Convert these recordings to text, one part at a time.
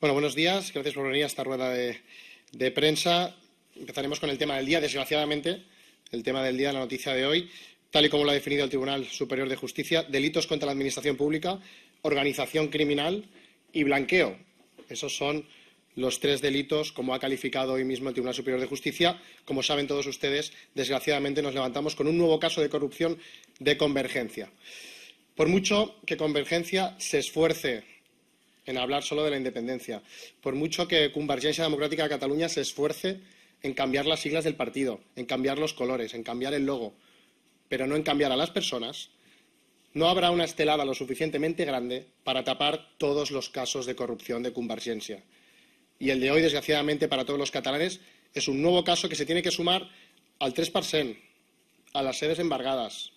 Bueno, buenos días. Gracias por venir a esta rueda de, de prensa. Empezaremos con el tema del día, desgraciadamente, el tema del día, la noticia de hoy. Tal y como lo ha definido el Tribunal Superior de Justicia, delitos contra la Administración Pública, organización criminal y blanqueo. Esos son los tres delitos, como ha calificado hoy mismo el Tribunal Superior de Justicia. Como saben todos ustedes, desgraciadamente nos levantamos con un nuevo caso de corrupción de convergencia. Por mucho que Convergencia se esfuerce en hablar solo de la independencia, por mucho que Cumbargencia Democrática de Cataluña se esfuerce en cambiar las siglas del partido, en cambiar los colores, en cambiar el logo, pero no en cambiar a las personas, no habrá una estelada lo suficientemente grande para tapar todos los casos de corrupción de Cumbargencia. Y el de hoy, desgraciadamente, para todos los catalanes, es un nuevo caso que se tiene que sumar al 3%, a las sedes embargadas,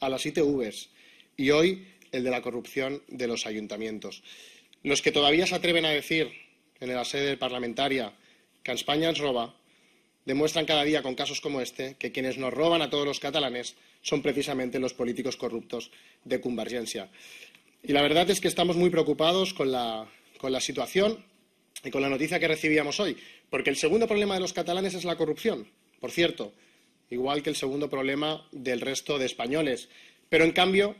a las ITVs y hoy el de la corrupción de los ayuntamientos. Los que todavía se atreven a decir en la sede parlamentaria que España nos roba, demuestran cada día con casos como este que quienes nos roban a todos los catalanes son precisamente los políticos corruptos de Convergencia. Y la verdad es que estamos muy preocupados con la, situación y con la noticia que recibíamos hoy, porque el segundo problema de los catalanes es la corrupción, por cierto, igual que el segundo problema del resto de españoles. Pero, en cambio,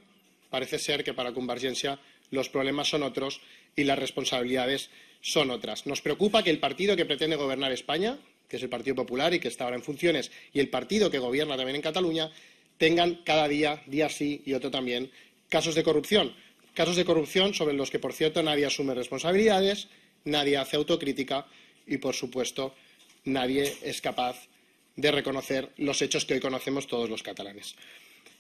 parece ser que para Convergencia los problemas son otros y las responsabilidades son otras. Nos preocupa que el partido que pretende gobernar España, que es el Partido Popular y que está ahora en funciones, y el partido que gobierna también en Cataluña, tengan cada día, día sí y otro también, casos de corrupción. Casos de corrupción sobre los que, por cierto, nadie asume responsabilidades, nadie hace autocrítica y, por supuesto, nadie es capaz de reconocer los hechos que hoy conocemos todos los catalanes.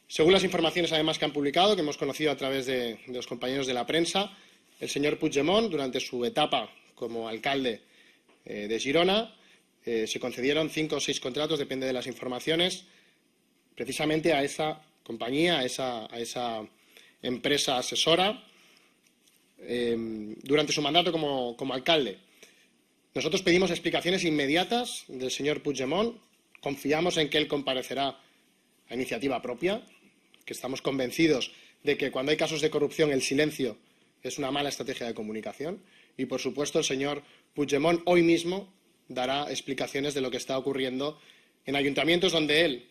Según las informaciones, además, que han publicado, que hemos conocido a través de, los compañeros de la prensa, el señor Puigdemont, durante su etapa como alcalde eh, de Girona, eh, se concedieron cinco o seis contratos, depende de las informaciones, precisamente a esa compañía, a esa, empresa asesora, eh, durante su mandato como, como alcalde. Nosotros pedimos explicaciones inmediatas del señor Puigdemont. Confiamos en que él comparecerá a iniciativa propia, que estamos convencidos de que cuando hay casos de corrupción el silencio es una mala estrategia de comunicación. Y, por supuesto, el señor Puigdemont hoy mismo dará explicaciones de lo que está ocurriendo en ayuntamientos donde él,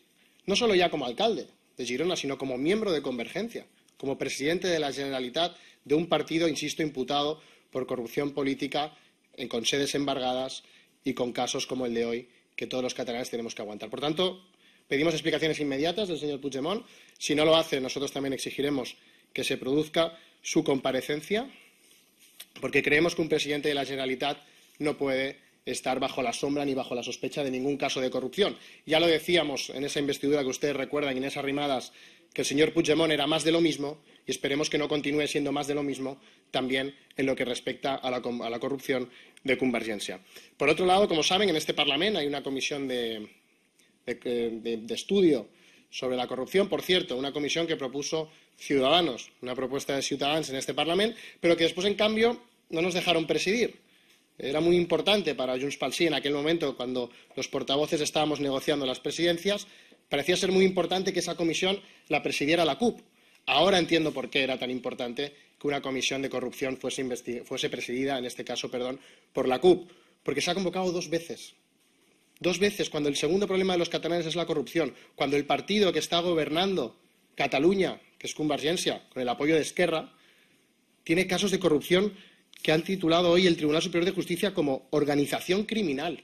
no solo ya como alcalde de Girona, sino como miembro de Convergencia, como presidente de la Generalitat de un partido, insisto, imputado por corrupción política con sedes embargadas y con casos como el de hoy que todos los catalanes tenemos que aguantar. Por tanto, pedimos explicaciones inmediatas del señor Puigdemont. Si no lo hace, nosotros también exigiremos que se produzca su comparecencia, porque creemos que un presidente de la Generalitat no puede estar bajo la sombra ni bajo la sospecha de ningún caso de corrupción. Ya lo decíamos en esa investidura que ustedes recuerdan, y en esas rimadas, que el señor Puigdemont era más de lo mismo y esperemos que no continúe siendo más de lo mismo también en lo que respecta a la, corrupción de Convergencia. Por otro lado, como saben, en este Parlamento hay una comisión de estudio sobre la corrupción, por cierto, una comisión que propuso Ciudadanos, una propuesta de Ciudadanos en este Parlamento, pero que después, en cambio, no nos dejaron presidir. Era muy importante para Junts en aquel momento, cuando los portavoces estábamos negociando las presidencias, parecía ser muy importante que esa comisión la presidiera la CUP. Ahora entiendo por qué era tan importante que una comisión de corrupción fuese, fuese presidida, en este caso, perdón, por la CUP, porque se ha convocado dos veces Dos veces, cuando el segundo problema de los catalanes es la corrupción, cuando el partido que está gobernando Cataluña, que es Convergencia, con el apoyo de Esquerra, tiene casos de corrupción que han titulado hoy el Tribunal Superior de Justicia como organización criminal.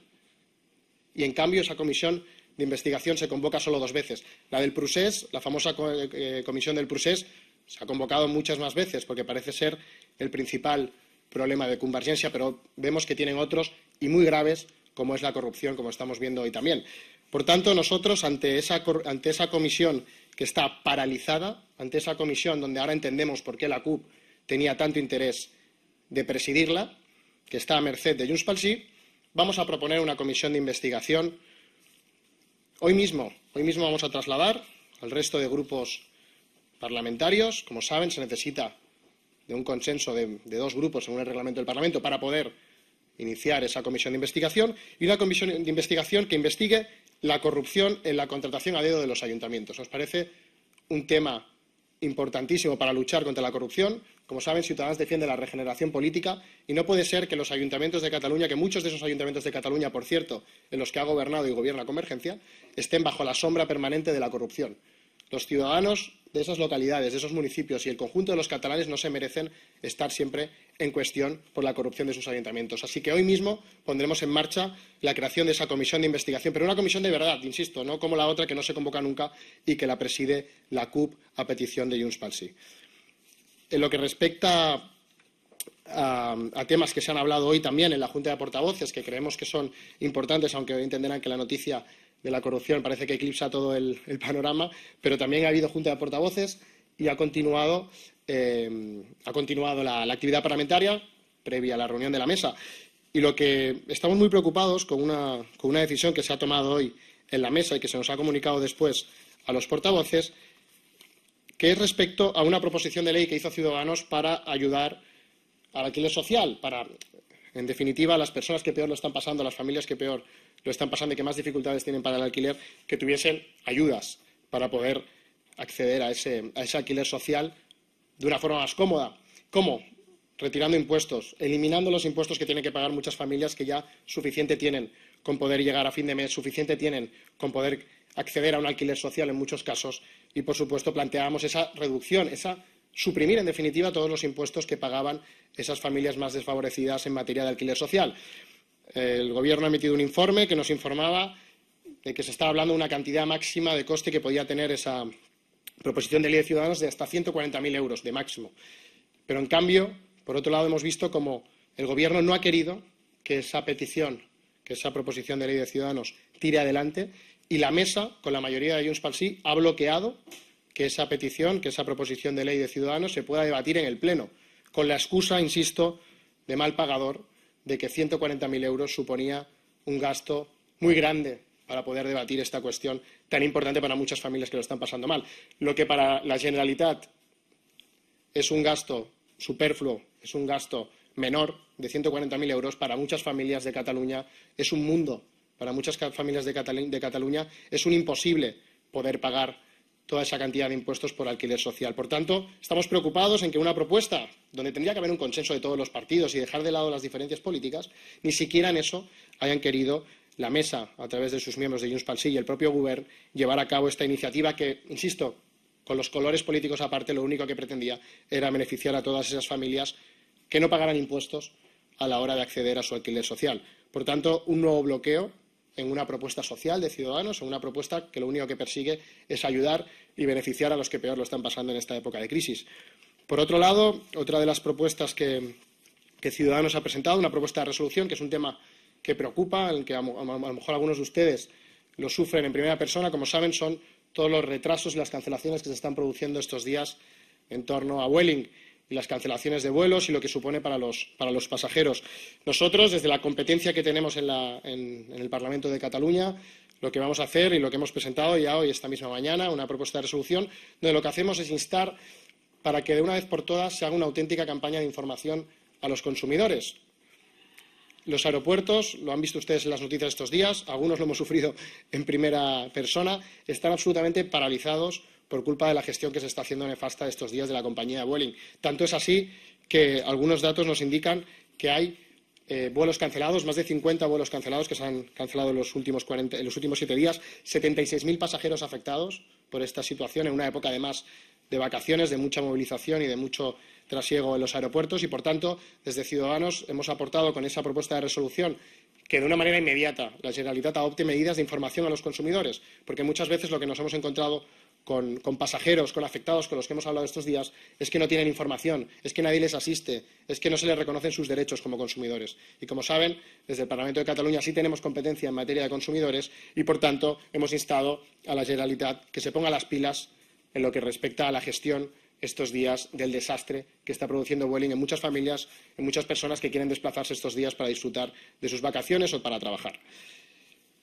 Y en cambio esa comisión de investigación se convoca solo dos veces. La del Prusés, la famosa eh, comisión del Prusés, se ha convocado muchas más veces porque parece ser el principal problema de Convergencia, pero vemos que tienen otros y muy graves como es la corrupción, como estamos viendo hoy también. Por tanto, nosotros, ante esa, comisión que está paralizada, ante esa comisión donde ahora entendemos por qué la CUP tenía tanto interés de presidirla, que está a merced de Junts sí, vamos a proponer una comisión de investigación hoy mismo. Hoy mismo vamos a trasladar al resto de grupos parlamentarios. Como saben, se necesita de un consenso de, de dos grupos en el reglamento del Parlamento para poder iniciar esa comisión de investigación y una comisión de investigación que investigue la corrupción en la contratación a dedo de los ayuntamientos. Os parece un tema importantísimo para luchar contra la corrupción. Como saben, Ciudadanos defiende la regeneración política y no puede ser que los ayuntamientos de Cataluña, que muchos de esos ayuntamientos de Cataluña, por cierto, en los que ha gobernado y gobierna Convergencia, estén bajo la sombra permanente de la corrupción. Los ciudadanos de esas localidades, de esos municipios y el conjunto de los catalanes no se merecen estar siempre en cuestión por la corrupción de sus ayuntamientos. Así que hoy mismo pondremos en marcha la creación de esa comisión de investigación, pero una comisión de verdad, insisto, no como la otra que no se convoca nunca y que la preside la CUP a petición de Junts En lo que respecta a, temas que se han hablado hoy también en la Junta de Portavoces, que creemos que son importantes, aunque hoy entenderán que la noticia de la corrupción parece que eclipsa todo el, panorama, pero también ha habido junta de portavoces y ha continuado, eh, la, actividad parlamentaria previa a la reunión de la mesa. Y lo que estamos muy preocupados con una, con una decisión que se ha tomado hoy en la mesa y que se nos ha comunicado después a los portavoces, que es respecto a una proposición de ley que hizo Ciudadanos para ayudar al alquiler social, para, en definitiva, a las personas que peor lo están pasando, a las familias que peor lo están pasando y que más dificultades tienen para el alquiler, que tuviesen ayudas para poder acceder a ese, a ese alquiler social de una forma más cómoda. ¿Cómo? Retirando impuestos, eliminando los impuestos que tienen que pagar muchas familias que ya suficiente tienen con poder llegar a fin de mes, suficiente tienen con poder acceder a un alquiler social en muchos casos y, por supuesto, planteábamos esa reducción, esa suprimir, en definitiva, todos los impuestos que pagaban esas familias más desfavorecidas en materia de alquiler social el Gobierno ha emitido un informe que nos informaba de que se estaba hablando de una cantidad máxima de coste que podía tener esa proposición de ley de ciudadanos de hasta 140.000 euros de máximo. Pero, en cambio, por otro lado, hemos visto como el Gobierno no ha querido que esa petición, que esa proposición de ley de ciudadanos tire adelante y la mesa, con la mayoría de Junts para ha bloqueado que esa petición, que esa proposición de ley de ciudadanos se pueda debatir en el Pleno, con la excusa, insisto, de mal pagador de que 140.000 euros suponía un gasto muy grande para poder debatir esta cuestión tan importante para muchas familias que lo están pasando mal. Lo que para la Generalitat es un gasto superfluo, es un gasto menor de 140.000 euros, para muchas familias de Cataluña es un mundo, para muchas familias de Cataluña es un imposible poder pagar toda esa cantidad de impuestos por alquiler social. Por tanto, estamos preocupados en que una propuesta donde tendría que haber un consenso de todos los partidos y dejar de lado las diferencias políticas, ni siquiera en eso hayan querido la mesa, a través de sus miembros de Junts Pals y el propio Govern, llevar a cabo esta iniciativa que, insisto, con los colores políticos aparte, lo único que pretendía era beneficiar a todas esas familias que no pagaran impuestos a la hora de acceder a su alquiler social. Por tanto, un nuevo bloqueo en una propuesta social de ciudadanos, en una propuesta que lo único que persigue es ayudar y beneficiar a los que peor lo están pasando en esta época de crisis. Por otro lado, otra de las propuestas que, Ciudadanos ha presentado, una propuesta de resolución, que es un tema que preocupa, el que a, lo mejor algunos de ustedes lo sufren en primera persona, como saben, son todos los retrasos y las cancelaciones que se están produciendo estos días en torno a Welling y las cancelaciones de vuelos y lo que supone para los, para los pasajeros. Nosotros, desde la competencia que tenemos en, el Parlamento de Cataluña, lo que vamos a hacer y lo que hemos presentado ya hoy, esta misma mañana, una propuesta de resolución, donde lo que hacemos es instar para que de una vez por todas se haga una auténtica campaña de información a los consumidores. Los aeropuertos, lo han visto ustedes en las noticias estos días, algunos lo hemos sufrido en primera persona, están absolutamente paralizados por culpa de la gestión que se está haciendo nefasta estos días de la compañía de Vueling. Tanto es así que algunos datos nos indican que hay eh, vuelos cancelados, más de 50 vuelos cancelados que se han cancelado en los últimos, en los últimos siete días, 76.000 pasajeros afectados por esta situación en una época además de vacaciones, de mucha movilización y de mucho trasiego en los aeropuertos y, por tanto, desde Ciudadanos hemos aportado con esa propuesta de resolución que de una manera inmediata la Generalitat adopte medidas de información a los consumidores, porque muchas veces lo que nos hemos encontrado con, pasajeros, con afectados con los que hemos hablado estos días, es que no tienen información, es que nadie les asiste, es que no se les reconocen sus derechos como consumidores. Y como saben, desde el Parlamento de Cataluña sí tenemos competencia en materia de consumidores y, por tanto, hemos instado a la Generalitat que se ponga las pilas en lo que respecta a la gestión estos días del desastre que está produciendo Vueling en muchas familias, en muchas personas que quieren desplazarse estos días para disfrutar de sus vacaciones o para trabajar.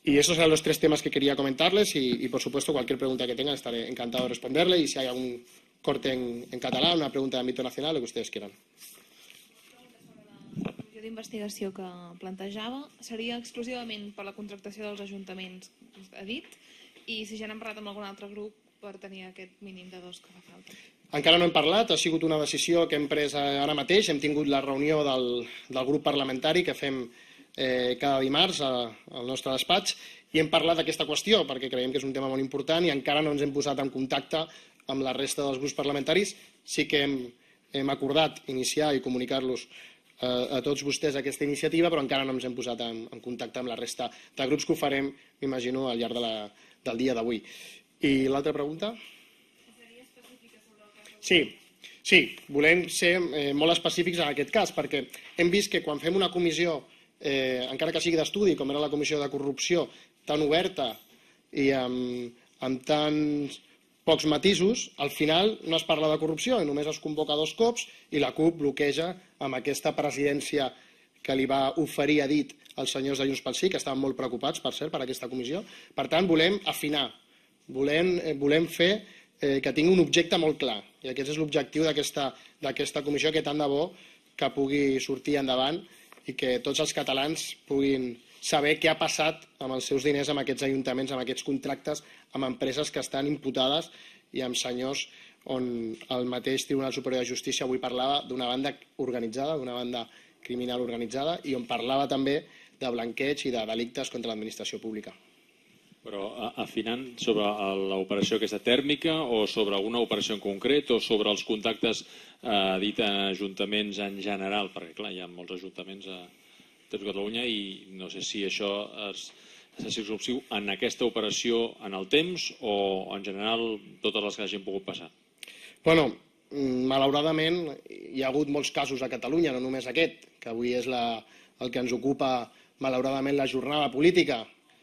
Y esos eran los tres temas que quería comentarles y, y, por supuesto, cualquier pregunta que tengan estaré encantado de responderle y si hay algún corte en, en catalán, una pregunta de ámbito nacional, lo que ustedes quieran. La d'investigació que plantejava seria exclusivament per la contractació dels ajuntaments, ha dit, i si ja n'hem parlat amb algun altre grup per tenir aquest mínim de dos que fa falta. Encara no hem parlat, ha sigut una decisió que hem pres ara mateix, hem tingut la reunió del, del grup parlamentari que fem eh, cada dimarts a, al nostre despatx i hem parlat d'aquesta qüestió perquè creiem que és un tema molt important i encara no ens hem posat en contacte amb la resta dels grups parlamentaris. Sí que hem, hem acordat iniciar i comunicar-los eh, a tots vostès aquesta iniciativa, però encara no ens hem posat en, en contacte amb la resta de grups que ho farem, m'imagino, al llarg de la, del dia d'avui. I l'altra pregunta? Sí, sí, volem ser eh, molt específics en aquest cas, perquè hem vist que quan fem una comissió eh, encara que sigui d'estudi, com era la comissió de corrupció, tan oberta i amb, amb tants pocs matisos, al final no es parla de corrupció i només es convoca dos cops i la CUP bloqueja amb aquesta presidència que li va oferir a dit els senyors de Junts pel Sí, que estaven molt preocupats, per cert, per aquesta comissió. Per tant, volem afinar, volem, eh, volem fer eh, que tingui un objecte molt clar. I aquest és l'objectiu d'aquesta comissió que tant de bo que pugui sortir endavant i que tots els catalans puguin saber què ha passat amb els seus diners, amb aquests ajuntaments, amb aquests contractes, amb empreses que estan imputades i amb senyors on el mateix Tribunal Superior de Justícia avui parlava d'una banda organitzada, d'una banda criminal organitzada i on parlava també de blanqueig i de delictes contra l'administració pública. Però afinant sobre l'operació aquesta tèrmica o sobre alguna operació en concret o sobre els contactes eh, dit en ajuntaments en general, perquè clar, hi ha molts ajuntaments a, tot Catalunya i no sé si això es, s'ha circumscriu en aquesta operació en el temps o en general totes les que hagin pogut passar. Bueno, malauradament hi ha hagut molts casos a Catalunya, no només aquest, que avui és la, el que ens ocupa malauradament la jornada política,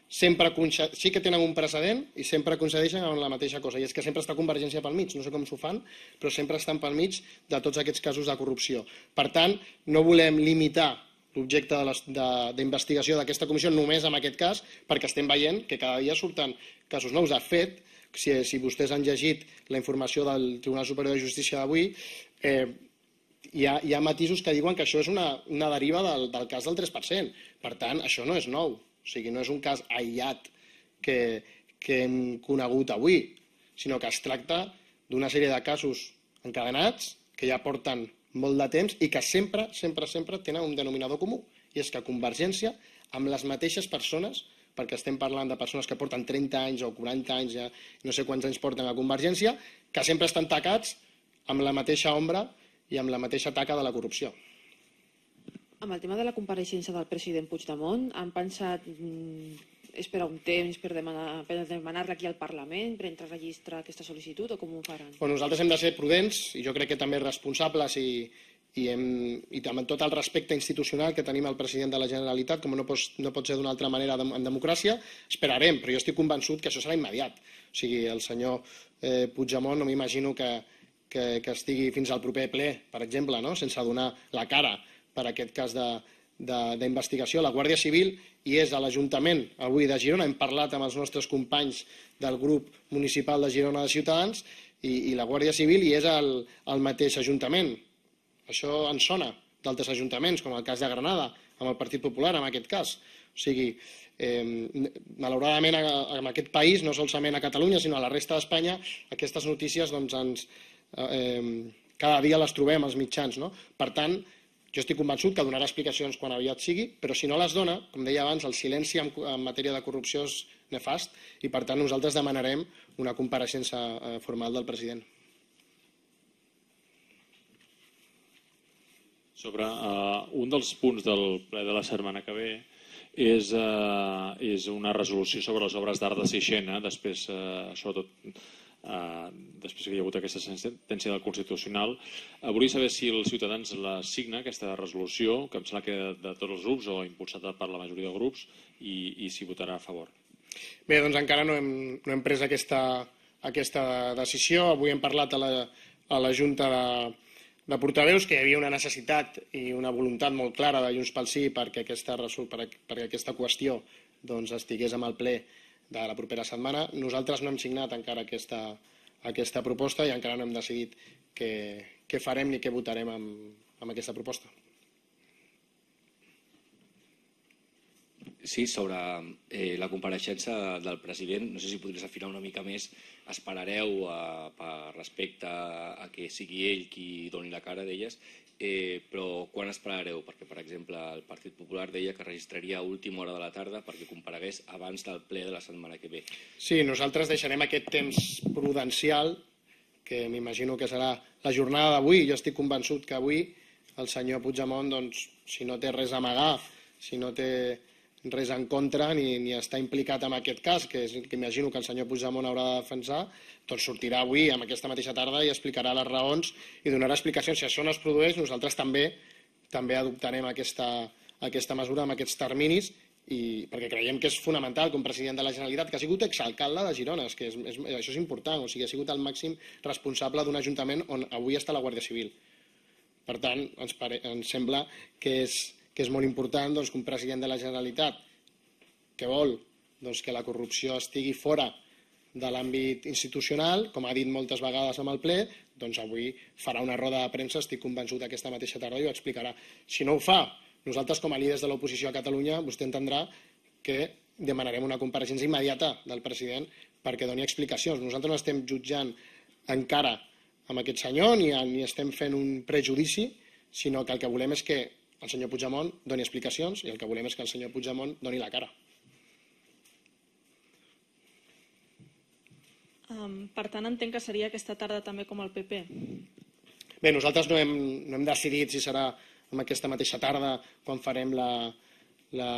sempre sí que tenen un precedent i sempre coincideixen amb la mateixa cosa, i és que sempre està Convergència pel mig, no sé com s'ho fan, però sempre estan pel mig de tots aquests casos de corrupció. Per tant, no volem limitar l'objecte d'investigació d'aquesta comissió només en aquest cas, perquè estem veient que cada dia surten casos nous. De fet, si, si vostès han llegit la informació del Tribunal Superior de Justícia d'avui, eh, hi ha, hi ha matisos que diuen que això és una, una deriva del, del cas del 3%. Per tant, això no és nou. O sigui, no és un cas aïllat que, que hem conegut avui, sinó que es tracta d'una sèrie de casos encadenats que ja porten molt de temps i que sempre, sempre, sempre tenen un denominador comú, i és que Convergència, amb les mateixes persones, perquè estem parlant de persones que porten 30 anys o 40 anys, ja no sé quants anys porten a Convergència, que sempre estan tacats amb la mateixa ombra i amb la mateixa taca de la corrupció. Amb el tema de la compareixença del president Puigdemont, han pensat mm, esperar un temps per demanar-la per demanar aquí al Parlament, per entrar a registrar aquesta sol·licitud o com ho faran? Bueno, nosaltres hem de ser prudents i jo crec que també responsables i, i, hem, i amb tot el respecte institucional que tenim al president de la Generalitat, com no, pot, no pot ser d'una altra manera en democràcia, esperarem, però jo estic convençut que això serà immediat. O sigui, el senyor eh, Puigdemont no m'imagino que, que, que estigui fins al proper ple, per exemple, no? sense donar la cara per aquest cas d'investigació a la Guàrdia Civil i és a l'Ajuntament avui de Girona. Hem parlat amb els nostres companys del grup municipal de Girona de Ciutadans i, i la Guàrdia Civil i és el, mateix Ajuntament. Això ens sona d'altres ajuntaments, com el cas de Granada, amb el Partit Popular, en aquest cas. O sigui, eh, malauradament, en aquest país, no solament a Catalunya, sinó a la resta d'Espanya, aquestes notícies doncs, ens, eh, cada dia les trobem als mitjans. No? Per tant, jo estic convençut que donarà explicacions quan aviat sigui, però si no les dona, com deia abans, el silenci en, en matèria de corrupció és nefast i, per tant, nosaltres demanarem una compareixença eh, formal del president. Sobre eh, un dels punts del ple de la setmana que ve, és, eh, és una resolució sobre les obres d'art de Sixena, després, sobretot, eh, després que hi ha hagut aquesta sentència del Constitucional. Eh, volia saber si els ciutadans la signa, aquesta resolució, que em sembla que de, de tots els grups o impulsada per la majoria de grups, i, i si votarà a favor. Bé, doncs encara no hem, no hem pres aquesta, aquesta decisió. Avui hem parlat a la, a la Junta de, de portaveus que hi havia una necessitat i una voluntat molt clara de Junts pel Sí perquè aquesta, perquè aquesta qüestió doncs, estigués amb el ple de la propera setmana. Nosaltres no hem signat encara aquesta, aquesta proposta i encara no hem decidit què, què farem ni què votarem amb, amb aquesta proposta. Sí, sobre eh, la compareixença del president, no sé si podries afinar una mica més. Esperareu, eh, per respecte a que sigui ell qui doni la cara d'elles, eh, però quan esperareu? Perquè, per exemple, el Partit Popular deia que registraria a última hora de la tarda perquè comparegués abans del ple de la setmana que ve. Sí, nosaltres deixarem aquest temps prudencial, que m'imagino que serà la jornada d'avui. Jo estic convençut que avui el senyor Puigdemont, doncs, si no té res a amagar, si no té res en contra ni, ni està implicat en aquest cas, que, és, que imagino que el senyor Puigdemont haurà de defensar, tot doncs sortirà avui, amb aquesta mateixa tarda, i explicarà les raons i donarà explicacions. Si això no es produeix, nosaltres també també adoptarem aquesta, aquesta mesura amb aquests terminis i perquè creiem que és fonamental com president de la Generalitat, que ha sigut exalcalde de Girona, és que és, és, això és important, o sigui, ha sigut el màxim responsable d'un ajuntament on avui està la Guàrdia Civil. Per tant, ens, pare, ens sembla que és, que és molt important doncs, que un president de la Generalitat que vol doncs, que la corrupció estigui fora de l'àmbit institucional, com ha dit moltes vegades amb el ple, doncs avui farà una roda de premsa, estic convençut aquesta mateixa tarda i ho explicarà. Si no ho fa, nosaltres com a líders de l'oposició a Catalunya, vostè entendrà que demanarem una compareixença immediata del president perquè doni explicacions. Nosaltres no estem jutjant encara amb aquest senyor ni, ni estem fent un prejudici, sinó que el que volem és que el senyor Puigdemont doni explicacions i el que volem és que el senyor Puigdemont doni la cara. Um, per tant, entenc que seria aquesta tarda també com el PP. Bé, nosaltres no hem, no hem decidit si serà en aquesta mateixa tarda quan farem la, la,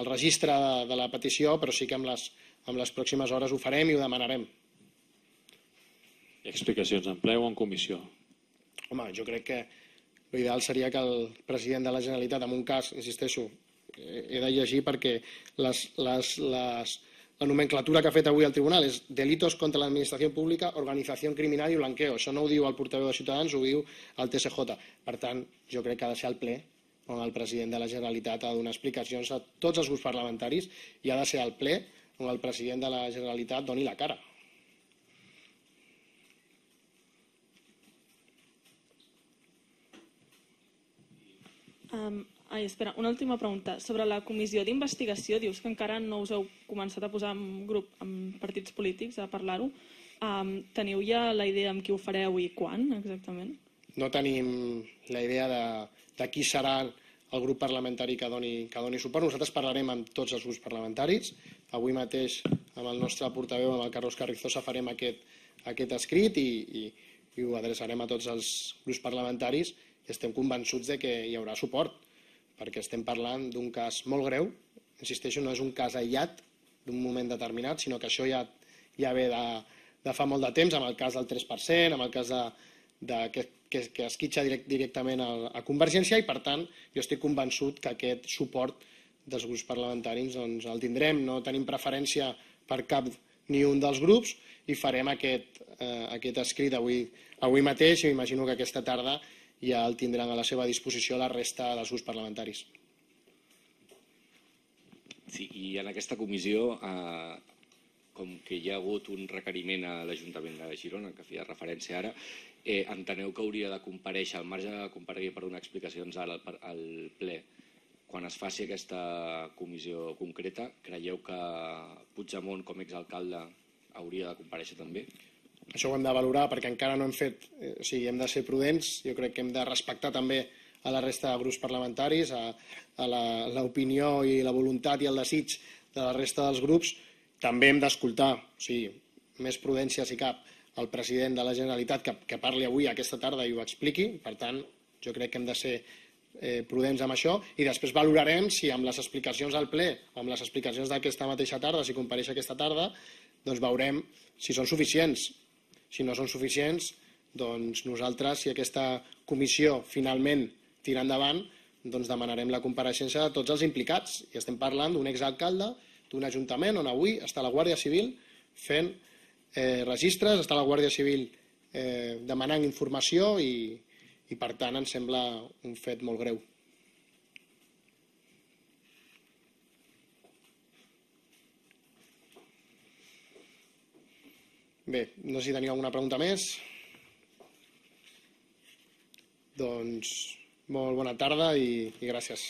el registre de, de la petició, però sí que amb les, amb les pròximes hores ho farem i ho demanarem. explicacions en ple o en comissió? Home, jo crec que L'ideal seria que el president de la Generalitat, en un cas, insisteixo, he de llegir perquè les, les, les, la nomenclatura que ha fet avui el tribunal és delitos contra l'administració pública, organització criminal i blanqueo. Això no ho diu el portaveu de Ciutadans, ho diu el TSJ. Per tant, jo crec que ha de ser el ple on el president de la Generalitat ha de donar explicacions a tots els grups parlamentaris i ha de ser el ple on el president de la Generalitat doni la cara Um, ai, espera, una última pregunta. Sobre la comissió d'investigació, dius que encara no us heu començat a posar en grup amb partits polítics a parlar-ho. Um, teniu ja la idea amb qui ho fareu i quan, exactament? No tenim la idea de, de qui serà el grup parlamentari que doni, que doni suport. Nosaltres parlarem amb tots els grups parlamentaris. Avui mateix, amb el nostre portaveu, amb el Carlos Carrizosa, farem aquest, aquest escrit i, i, i ho adreçarem a tots els grups parlamentaris estem convençuts de que hi haurà suport, perquè estem parlant d'un cas molt greu, insisteixo, no és un cas aïllat d'un moment determinat, sinó que això ja, ja ve de, de fa molt de temps, amb el cas del 3%, amb el cas de, de que, que, que es quitxa direct, directament a, a Convergència i, per tant, jo estic convençut que aquest suport dels grups parlamentaris doncs, el tindrem. No tenim preferència per cap ni un dels grups i farem aquest, eh, aquest escrit avui, avui mateix i imagino que aquesta tarda ja el tindran a la seva disposició la resta dels grups parlamentaris. Sí, i en aquesta comissió, eh, com que hi ha hagut un requeriment a l'Ajuntament de Girona, que feia referència ara, eh, enteneu que hauria de compareixer, al marge de comparegui per donar explicacions ara al, al ple, quan es faci aquesta comissió concreta, creieu que Puigdemont, com exalcalde, hauria de compareixer també? això ho hem de valorar perquè encara no hem fet, eh, o sigui, hem de ser prudents, jo crec que hem de respectar també a la resta de grups parlamentaris, a, a l'opinió i la voluntat i el desig de la resta dels grups, també hem d'escoltar, o sigui, més prudència si cap, el president de la Generalitat que, que parli avui aquesta tarda i ho expliqui, per tant, jo crec que hem de ser eh, prudents amb això i després valorarem si amb les explicacions al ple o amb les explicacions d'aquesta mateixa tarda, si compareix aquesta tarda, doncs veurem si són suficients si no són suficients, doncs nosaltres, si aquesta comissió finalment tira endavant, doncs demanarem la compareixença de tots els implicats. I estem parlant d'un exalcalde d'un ajuntament on avui està la Guàrdia Civil fent eh, registres, està la Guàrdia Civil eh, demanant informació i, i, per tant, ens sembla un fet molt greu. Bé, no sé si teniu alguna pregunta més. Doncs molt bona tarda i, i gràcies.